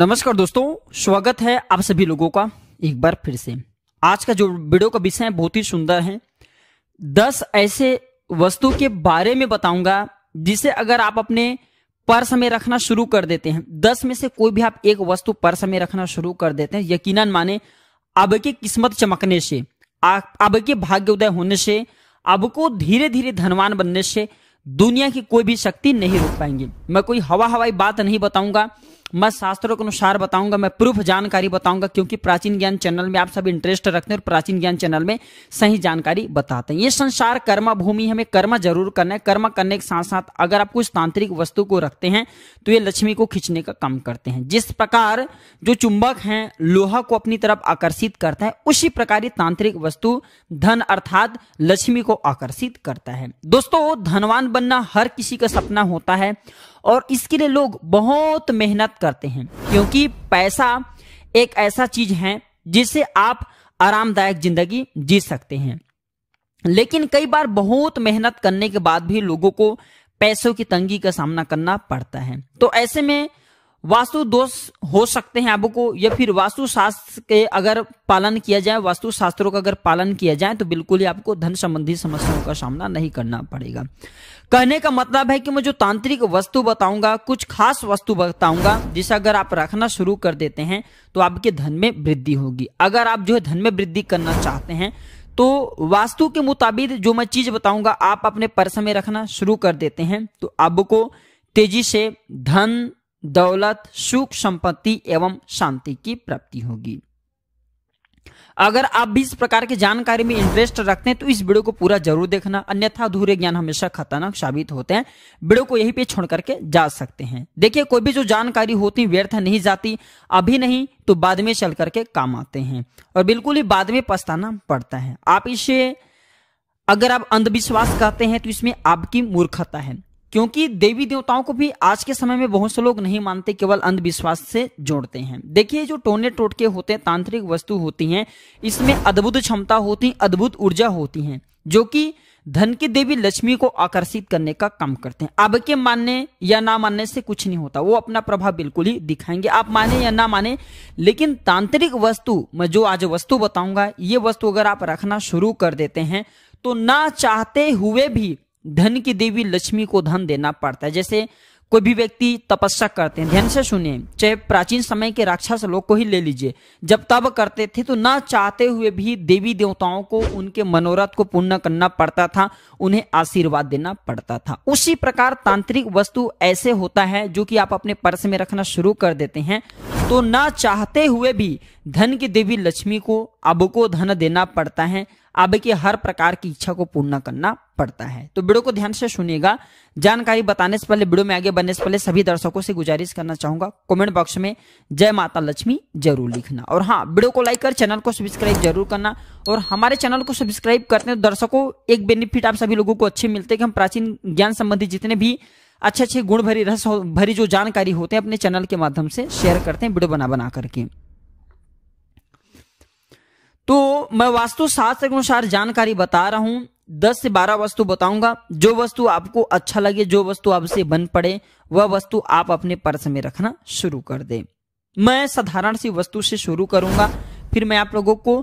नमस्कार दोस्तों स्वागत है आप सभी लोगों का एक बार फिर से आज का जो वीडियो का विषय है बहुत ही सुंदर है दस ऐसे वस्तु के बारे में बताऊंगा जिसे अगर आप अपने पर्स में रखना शुरू कर देते हैं दस में से कोई भी आप एक वस्तु पर्स में रखना शुरू कर देते हैं यकीनन माने अब की किस्मत चमकने से अब के भाग्य उदय होने से आपको धीरे धीरे धनवान बनने से दुनिया की कोई भी शक्ति नहीं रोक पाएंगे मैं कोई हवा हवाई बात नहीं बताऊंगा मैं शास्त्रों के अनुसार बताऊंगा मैं प्रूफ जानकारी बताऊंगा क्योंकि प्राचीन ज्ञान चैनल में आप सब इंटरेस्ट रखते हैं और प्राचीन ज्ञान चैनल में सही जानकारी बताते हैं ये संसार कर्म भूमि हमें कर्म जरूर करना है कर्म करने के साथ साथ अगर आप कुछ तांत्रिक वस्तु को रखते हैं तो ये लक्ष्मी को खींचने का काम करते हैं जिस प्रकार जो चुंबक है लोहा को अपनी तरफ आकर्षित करता है उसी प्रकार ये तांत्रिक वस्तु धन अर्थात लक्ष्मी को आकर्षित करता है दोस्तों धनवान बनना हर किसी का सपना होता है और इसके लिए लोग बहुत मेहनत करते हैं क्योंकि पैसा एक ऐसा चीज है जिससे आप आरामदायक जिंदगी जी सकते हैं लेकिन कई बार बहुत मेहनत करने के बाद भी लोगों को पैसों की तंगी का सामना करना पड़ता है तो ऐसे में वास्तु दोष हो सकते हैं आपको या फिर वास्तु शास्त्र के अगर पालन किया जाए वास्तु शास्त्रों का अगर पालन किया जाए तो बिल्कुल ही आपको धन संबंधी समस्याओं का सामना नहीं करना पड़ेगा कहने का मतलब है कि मैं जो तांत्रिक वस्तु बताऊंगा कुछ खास वस्तु बताऊंगा जिसे अगर आप रखना शुरू कर देते हैं तो आपके धन में वृद्धि होगी अगर आप जो है धन में वृद्धि करना चाहते हैं तो वास्तु के मुताबिक जो मैं चीज बताऊंगा आप अपने पर्स में रखना शुरू कर देते हैं तो आपको तेजी से धन दौलत सुख संपत्ति एवं शांति की प्राप्ति होगी अगर आप भी इस प्रकार की जानकारी में इंटरेस्ट रखते हैं तो इस वीडियो को पूरा जरूर देखना अन्यथा अधूरे ज्ञान हमेशा खतरनाक साबित होते हैं वीडियो को यहीं पे छोड़ करके जा सकते हैं देखिए कोई भी जो जानकारी होती व्यर्थ नहीं जाती अभी नहीं तो बाद में चल करके काम आते हैं और बिल्कुल ही बाद में पछताना पड़ता है आप इसे अगर आप अंधविश्वास कहते हैं तो इसमें आपकी मूर्खता है क्योंकि देवी देवताओं को भी आज के समय में बहुत से लोग नहीं मानते केवल अंधविश्वास से जोड़ते हैं देखिए जो टोने टोटके होते हैं तांत्रिक वस्तु होती हैं इसमें अद्भुत क्षमता होती है अद्भुत ऊर्जा होती है जो कि धन की देवी लक्ष्मी को आकर्षित करने का काम करते हैं अब के मानने या ना मानने से कुछ नहीं होता वो अपना प्रभाव बिल्कुल ही दिखाएंगे आप माने या ना माने लेकिन तांत्रिक वस्तु मैं जो आज वस्तु बताऊंगा ये वस्तु अगर आप रखना शुरू कर देते हैं तो ना चाहते हुए भी धन की देवी लक्ष्मी को धन देना पड़ता है जैसे कोई भी व्यक्ति तपस्या करते हैं ध्यान से सुनिए चाहे प्राचीन समय के राक्षस लोग को ही ले लीजिए जब तब करते थे तो ना चाहते हुए भी देवी देवताओं को उनके मनोरथ को पूर्ण करना पड़ता था उन्हें आशीर्वाद देना पड़ता था उसी प्रकार तांत्रिक वस्तु ऐसे होता है जो कि आप अपने पर्स में रखना शुरू कर देते हैं तो ना चाहते हुए भी धन की देवी लक्ष्मी को अब को धन देना पड़ता है आबे की हर प्रकार की इच्छा को पूर्ण करना पड़ता है तो वीडियो को ध्यान से सुनिएगा जानकारी बताने से पहले वीडियो में आगे बनने से पहले सभी दर्शकों से गुजारिश करना चाहूंगा कमेंट बॉक्स में जय माता लक्ष्मी जरूर लिखना और हाँ वीडियो को लाइक कर चैनल को सब्सक्राइब जरूर करना और हमारे चैनल को सब्सक्राइब करते हैं दर्शकों एक बेनिफिट आप सभी लोगों को अच्छे मिलते हैं कि हम प्राचीन ज्ञान संबंधी जितने भी अच्छे अच्छे गुण भरी रस भरी जो जानकारी होते हैं अपने चैनल के माध्यम से शेयर करते हैं वीडियो बना बना करके तो मैं वास्तु शास्त्र के अनुसार जानकारी बता रहा हूं दस से बारह वस्तु बताऊंगा जो वस्तु आपको अच्छा लगे जो वस्तु आपसे बन पड़े वह वस्तु आप अपने पर्स में रखना शुरू कर दें मैं साधारण सी वस्तु से शुरू करूंगा फिर मैं आप लोगों को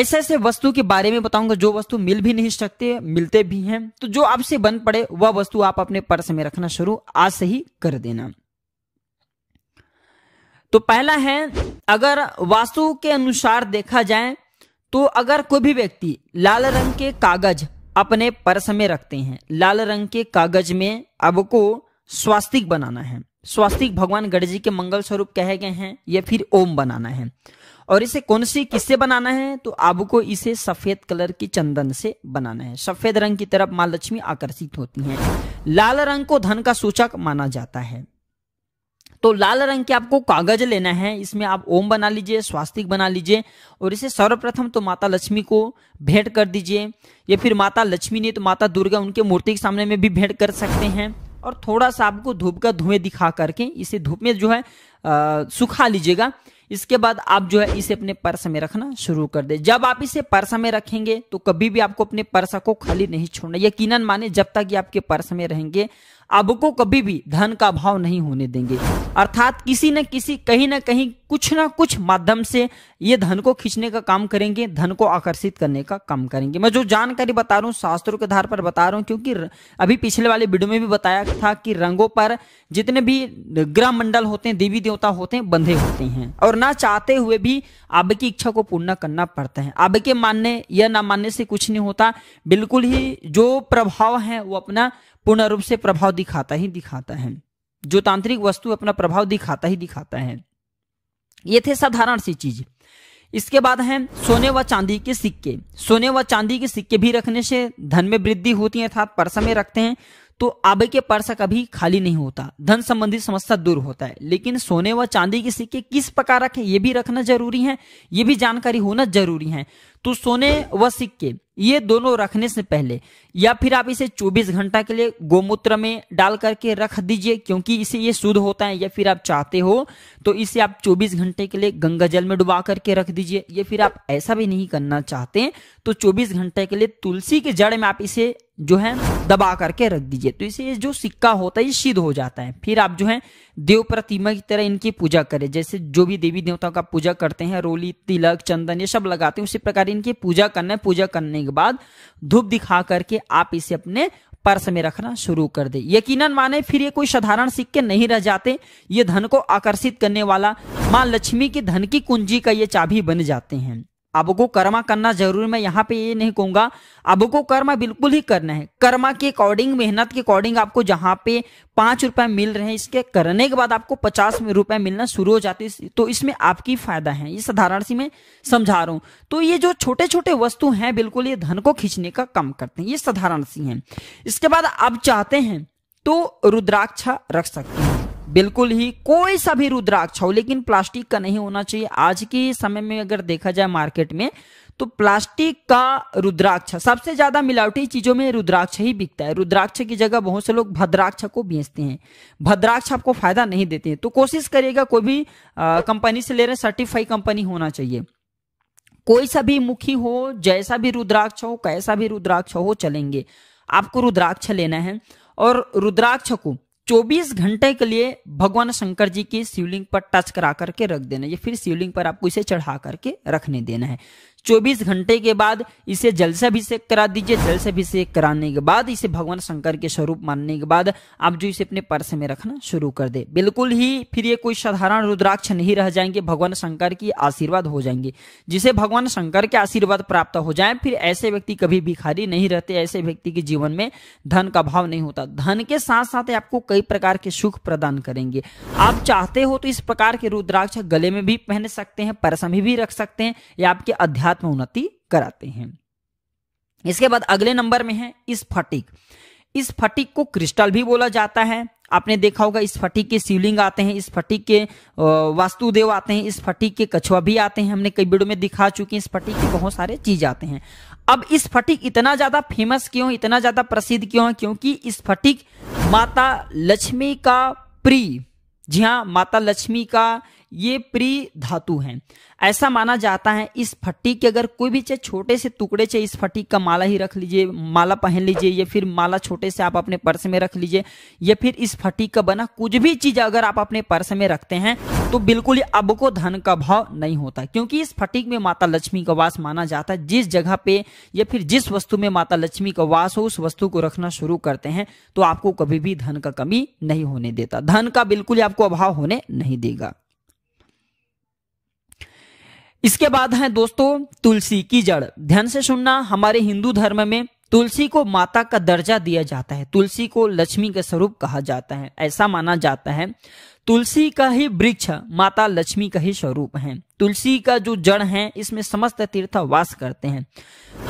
ऐसे ऐसे वस्तु के बारे में बताऊंगा जो वस्तु मिल भी नहीं सकते मिलते भी हैं तो जो आपसे बन पड़े वह वस्तु आप अपने पर्स में रखना शुरू आज से ही कर देना तो पहला है अगर वास्तु के अनुसार देखा जाए तो अगर कोई भी व्यक्ति लाल रंग के कागज अपने पर्स में रखते हैं लाल रंग के कागज में अब को स्वास्तिक बनाना है स्वास्तिक भगवान गणेश जी के मंगल स्वरूप कहे गए हैं या फिर ओम बनाना है और इसे कौन सी किससे बनाना है तो अब को इसे सफेद कलर की चंदन से बनाना है सफेद रंग की तरफ माँ लक्ष्मी आकर्षित होती है लाल रंग को धन का सूचक माना जाता है तो लाल रंग के आपको कागज लेना है इसमें आप ओम बना लीजिए स्वास्तिक बना लीजिए और इसे सर्वप्रथम तो माता लक्ष्मी को भेंट कर दीजिए या फिर माता लक्ष्मी ने तो माता दुर्गा उनके मूर्ति के सामने में भी भेंट कर सकते हैं और थोड़ा सा आपको धूप का धुएं दिखा करके इसे धूप में जो है आ, सुखा लीजिएगा इसके बाद आप जो है इसे अपने पर्स में रखना शुरू कर दे जब आप इसे पर्स में रखेंगे तो कभी भी आपको अपने पर्स को खाली नहीं छोड़ना यकीन माने जब तक ये आपके पर्स में रहेंगे आपको कभी भी धन का भाव नहीं होने देंगे अर्थात किसी न किसी कहीं ना कहीं कुछ ना कुछ माध्यम से ये धन को खींचने का काम करेंगे धन को आकर्षित करने का काम करेंगे मैं जो जानकारी बता रहा हूँ शास्त्रों के आधार पर बता रहा हूँ क्योंकि अभी पिछले वाले वीडियो में भी बताया था कि रंगों पर जितने भी ग्रह मंडल होते हैं देवी देवता होते हैं बंधे होते हैं और करना चाहते हुए भी आप की इच्छा को पूर्ण करना पड़ता है आप के मानने या ना मानने से कुछ नहीं होता बिल्कुल ही जो प्रभाव है वो अपना पूर्ण रूप से प्रभाव दिखाता ही दिखाता है जो तांत्रिक वस्तु अपना प्रभाव दिखाता ही दिखाता है ये थे साधारण सी चीज इसके बाद है सोने व चांदी के सिक्के सोने व चांदी के सिक्के भी रखने से धन में वृद्धि होती है अर्थात पर्स में रखते हैं तो आबे के पर्सा कभी खाली नहीं होता धन संबंधी समस्या दूर होता है लेकिन सोने व चांदी के सिक्के किस प्रकार रखें यह भी रखना जरूरी है ये भी जानकारी होना जरूरी है तो सोने व सिक्के ये दोनों रखने से पहले या फिर आप इसे 24 घंटा के लिए गोमूत्र में डाल करके रख दीजिए क्योंकि इसे ये शुद्ध होता है या फिर आप चाहते हो तो इसे आप 24 घंटे के लिए गंगा जल में डुबा करके रख दीजिए या फिर आप ऐसा भी नहीं करना चाहते तो 24 घंटे के लिए तुलसी के जड़ में आप इसे जो है दबा करके रख दीजिए तो इसे जो सिक्का होता है ये सिद्ध हो जाता है फिर आप जो है देव प्रतिमा की तरह इनकी पूजा करें जैसे जो भी देवी देवताओं का पूजा करते हैं रोली तिलक चंदन ये सब लगाते हैं उसी प्रकार इनकी पूजा करना है पूजा करने के बाद धूप दिखा करके आप इसे अपने पर्स में रखना शुरू कर दे यकीनन माने फिर ये कोई साधारण सिक्के नहीं रह जाते ये धन को आकर्षित करने वाला माँ लक्ष्मी के धन की कुंजी का ये चाबी बन जाते हैं को कर्मा करना जरूर मैं यहाँ पे ये नहीं कहूंगा को कर्मा बिल्कुल ही करना है कर्मा के अकॉर्डिंग मेहनत के अकॉर्डिंग आपको जहां पे पांच रुपए मिल रहे हैं इसके करने के बाद आपको पचास रुपए मिलना शुरू हो जाती है तो इसमें आपकी फायदा है ये साधारण सी मैं समझा रहा हूँ तो ये जो छोटे छोटे वस्तु हैं बिल्कुल ये धन को खींचने का काम करते हैं ये साधारण सी है इसके बाद आप चाहते हैं तो रुद्राक्ष रख सकते हैं बिल्कुल ही कोई सा भी रुद्राक्ष हो लेकिन प्लास्टिक का नहीं होना चाहिए आज के समय में अगर देखा जाए मार्केट में तो प्लास्टिक का रुद्राक्ष सबसे ज्यादा मिलावटी चीजों में रुद्राक्ष ही बिकता है रुद्राक्ष की जगह बहुत से लोग भद्राक्ष को बेचते हैं भद्राक्ष आपको फायदा नहीं देते हैं तो कोशिश करिएगा कोई भी कंपनी से ले रहे सर्टिफाइड कंपनी होना चाहिए कोई सा भी मुखी हो जैसा भी रुद्राक्ष हो कैसा भी रुद्राक्ष हो चलेंगे आपको रुद्राक्ष लेना है और रुद्राक्ष को 24 घंटे के लिए भगवान शंकर जी की शिवलिंग पर टच करा करके रख देना या फिर शिवलिंग पर आपको इसे चढ़ा करके रखने देना है चौबीस घंटे के बाद इसे जल से अभिषेक करा दीजिए जल से अभिषेक कराने के बाद इसे भगवान शंकर के स्वरूप मानने के बाद आप जो इसे अपने पर्स में रखना शुरू कर दे बिल्कुल ही फिर ये कोई साधारण रुद्राक्ष नहीं रह जाएंगे भगवान शंकर की आशीर्वाद हो जाएंगे जिसे भगवान शंकर के आशीर्वाद प्राप्त हो जाए फिर ऐसे व्यक्ति कभी भिखारी नहीं रहते ऐसे व्यक्ति के जीवन में धन का भाव नहीं होता धन के साथ साथ आपको कई प्रकार के सुख प्रदान करेंगे आप चाहते हो तो इस प्रकार के रुद्राक्ष गले में भी पहन सकते हैं परसम भी रख सकते हैं या आपके अध्यात्म आत्म उन्नति कराते हैं इसके बाद अगले नंबर में है इस फटिक इस फटिक को क्रिस्टल भी बोला जाता है आपने देखा होगा इस फटिक के शिवलिंग आते हैं इस फटिक के वास्तुदेव आते हैं इस फटिक के कछुआ भी आते हैं हमने कई वीडियो में दिखा चुके हैं इस फटिक के बहुत सारे चीज आते हैं अब इस फटिक इतना ज्यादा फेमस क्यों इतना ज्यादा प्रसिद्ध क्यों है क्योंकि इस फटिक माता लक्ष्मी का प्री जी हाँ माता लक्ष्मी का ये प्री धातु हैं ऐसा माना जाता है इस फट्टी के अगर कोई भी चाहे छोटे से टुकड़े चाहे इस फट्टी का माला ही रख लीजिए माला पहन लीजिए या फिर माला छोटे से आप अपने पर्स में रख लीजिए या फिर इस फट्टी का बना कुछ भी चीज अगर आप अपने पर्स में रखते हैं तो बिल्कुल ही को धन का भाव नहीं होता क्योंकि इस फटीक में माता लक्ष्मी का वास माना जाता है जिस जगह पे या फिर जिस वस्तु में माता लक्ष्मी का वास हो उस वस्तु को रखना शुरू करते हैं तो आपको कभी भी धन का कमी नहीं होने देता धन का बिल्कुल ही आपको अभाव होने नहीं देगा इसके बाद है दोस्तों तुलसी की जड़ ध्यान से सुनना हमारे हिंदू धर्म में तुलसी को माता का दर्जा दिया जाता है तुलसी को लक्ष्मी का स्वरूप कहा जाता है ऐसा माना जाता है तुलसी का ही वृक्ष माता लक्ष्मी का ही स्वरूप है तुलसी का जो जड़ है इसमें समस्त तीर्थ वास करते हैं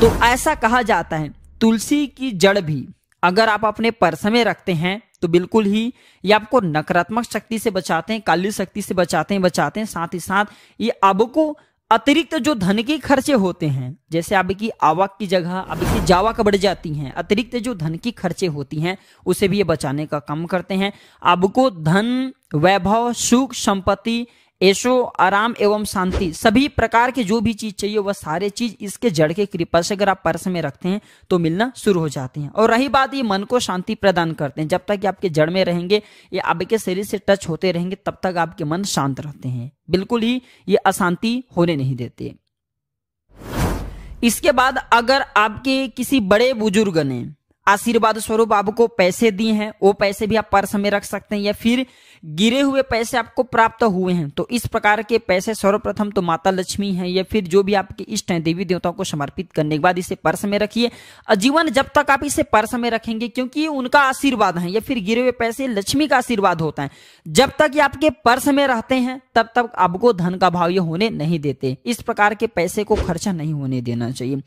तो ऐसा कहा जाता है तुलसी की जड़ भी अगर आप अपने पर्स में रखते हैं तो बिल्कुल ही ये आपको नकारात्मक शक्ति से बचाते हैं काली शक्ति से बचाते हैं बचाते हैं साथ ही साथ ये आपको अतिरिक्त तो जो धन के खर्चे होते हैं जैसे अब की आवक की जगह अब की जावक बढ़ जाती हैं अतिरिक्त तो जो धन की खर्चे होती हैं उसे भी ये बचाने का काम करते हैं आपको धन वैभव सुख संपत्ति ऐशो आराम एवं शांति सभी प्रकार के जो भी चीज चाहिए वह सारे चीज इसके जड़ के कृपा से अगर आप पर्स में रखते हैं तो मिलना शुरू हो जाते हैं और रही बात ये मन को शांति प्रदान करते हैं जब तक ये आपके जड़ में रहेंगे ये आपके शरीर से टच होते रहेंगे तब तक आपके मन शांत रहते हैं बिल्कुल ही ये अशांति होने नहीं देते इसके बाद अगर आपके किसी बड़े बुजुर्ग ने आशीर्वाद स्वरूप आपको पैसे दिए हैं वो पैसे भी आप पर्स में रख सकते हैं या फिर गिरे हुए पैसे आपको प्राप्त हुए हैं तो इस प्रकार के पैसे सर्वप्रथम तो माता लक्ष्मी है या फिर जो भी आपके इष्ट हैं देवी देवताओं को समर्पित करने के बाद इसे पर्स में रखिए आजीवन जब तक आप इसे पर्स में रखेंगे क्योंकि उनका आशीर्वाद है या फिर गिरे हुए पैसे लक्ष्मी का आशीर्वाद होता है जब तक ये आपके पर्स में रहते हैं तब तक आपको धन का भाव ये होने नहीं देते इस प्रकार के पैसे को खर्चा नहीं होने देना चाहिए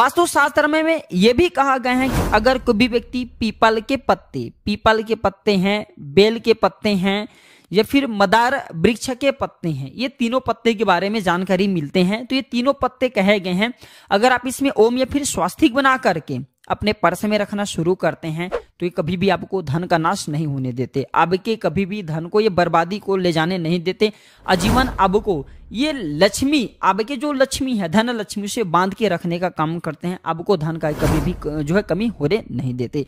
वास्तुशास्त्र में, ये भी कहा गया है कि अगर कोई भी व्यक्ति पीपल के पत्ते पीपल के पत्ते हैं बेल के पत्ते हैं हैं या फिर मदार वृक्ष के पत्ते हैं ये तीनों पत्ते के बारे में जानकारी मिलते हैं तो ये तीनों पत्ते कहे गए हैं अगर आप इसमें ओम या फिर स्वास्थ्य बना करके अपने पर्स में रखना शुरू करते हैं तो ये कभी भी आपको धन का नाश नहीं होने देते अब के कभी भी धन को ये बर्बादी को ले जाने नहीं देते आजीवन अब को ये लक्ष्मी अब के जो लक्ष्मी है धन लक्ष्मी से बांध के रखने का काम करते हैं अब को धन का कभी भी जो है कमी होने नहीं देते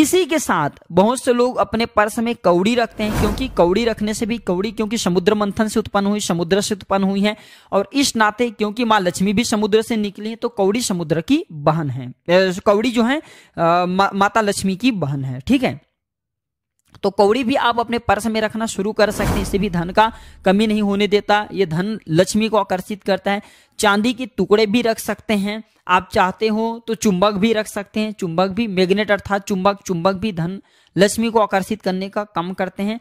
इसी के साथ बहुत से लोग अपने पर्स में कौड़ी रखते हैं क्योंकि कौड़ी रखने से भी कौड़ी क्योंकि समुद्र मंथन से उत्पन्न हुई समुद्र से उत्पन्न हुई है और इस नाते क्योंकि माँ लक्ष्मी भी समुद्र से निकली है तो कौड़ी समुद्र की बहन है कौड़ी जो है माता लक्ष्मी की बहन साधन है ठीक है तो कौड़ी भी आप अपने पर्स में रखना शुरू कर सकते हैं इससे भी धन का कमी नहीं होने देता ये धन लक्ष्मी को आकर्षित करता है चांदी के टुकड़े भी रख सकते हैं आप चाहते हो तो चुंबक भी रख सकते हैं चुंबक भी मैग्नेट अर्थात चुंबक चुंबक भी धन लक्ष्मी को आकर्षित करने का काम करते हैं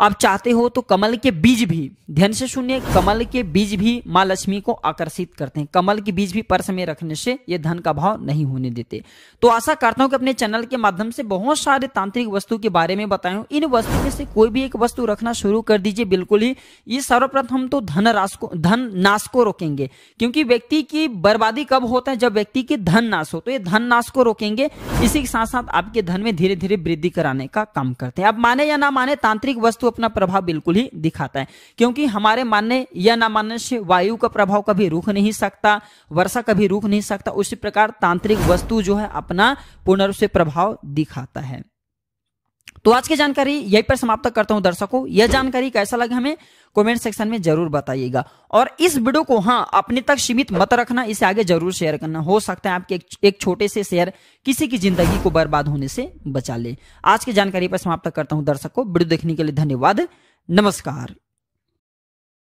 आप चाहते हो तो कमल के बीज भी ध्यान से सुनिए कमल के बीज भी माँ लक्ष्मी को आकर्षित करते हैं कमल के बीज भी पर्स में रखने से ये धन का भाव नहीं होने देते तो आशा करता हूँ कि अपने चैनल के माध्यम से बहुत सारे तांत्रिक वस्तु के बारे में बताया इन वस्तु में से कोई भी एक वस्तु रखना शुरू कर दीजिए बिल्कुल ही ये सर्वप्रथम तो धन राश को धन नाश को रोकेंगे क्योंकि व्यक्ति की बर्बादी कब होता है जब व्यक्ति के धन नाश हो तो ये धन नाश को रोकेंगे इसी के साथ साथ आपके धन में धीरे धीरे वृद्धि कराने का काम करते हैं अब माने या ना माने तांत्रिक वस्तु अपना प्रभाव बिल्कुल ही दिखाता है क्योंकि हमारे मानने या ना मानने से वायु का प्रभाव कभी रुक नहीं सकता वर्षा कभी रुक नहीं सकता उसी प्रकार तांत्रिक वस्तु जो है अपना पुनर्व से प्रभाव दिखाता है तो आज की जानकारी यही पर समाप्त करता हूं दर्शकों यह जानकारी कैसा लगा हमें कमेंट सेक्शन में जरूर बताइएगा और इस वीडियो को हाँ अपने तक सीमित मत रखना इसे आगे जरूर शेयर करना हो सकता है आपके एक, एक छोटे से शेयर किसी की जिंदगी को बर्बाद होने से बचा ले आज की जानकारी पर समाप्त करता हूं दर्शकों वीडियो देखने के लिए धन्यवाद नमस्कार